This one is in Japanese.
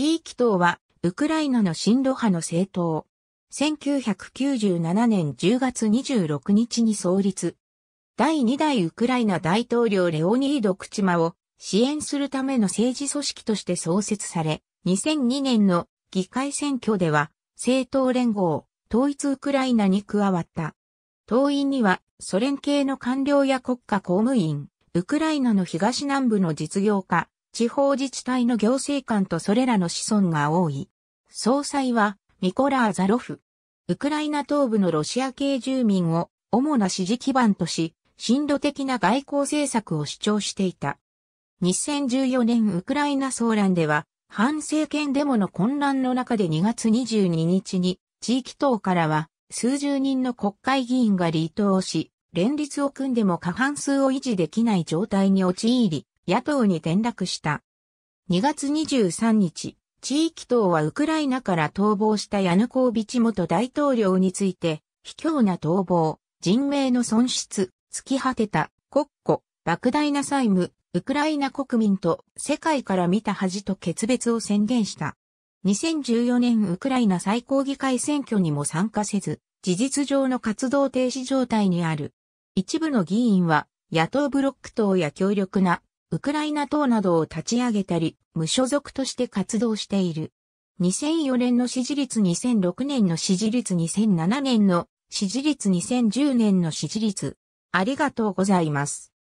地域党は、ウクライナの進路派の政党。1997年10月26日に創立。第2代ウクライナ大統領レオニード・クチマを支援するための政治組織として創設され、2002年の議会選挙では政党連合、統一ウクライナに加わった。党員にはソ連系の官僚や国家公務員、ウクライナの東南部の実業家、地方自治体の行政官とそれらの子孫が多い。総裁は、ミコラー・ザロフ。ウクライナ東部のロシア系住民を主な支持基盤とし、深度的な外交政策を主張していた。2014年ウクライナ騒乱では、反政権デモの混乱の中で2月22日に、地域党からは、数十人の国会議員が離党し、連立を組んでも過半数を維持できない状態に陥り、野党に転落した。2月23日、地域党はウクライナから逃亡したヤヌコービチ元大統領について、卑怯な逃亡、人命の損失、突き果てた、国庫、莫大な債務、ウクライナ国民と世界から見た恥と決別を宣言した。2014年ウクライナ最高議会選挙にも参加せず、事実上の活動停止状態にある。一部の議員は野党ブロック党や強力なウクライナ党などを立ち上げたり、無所属として活動している。2004年の支持率2006年の支持率2007年の支持率2010年の支持率。ありがとうございます。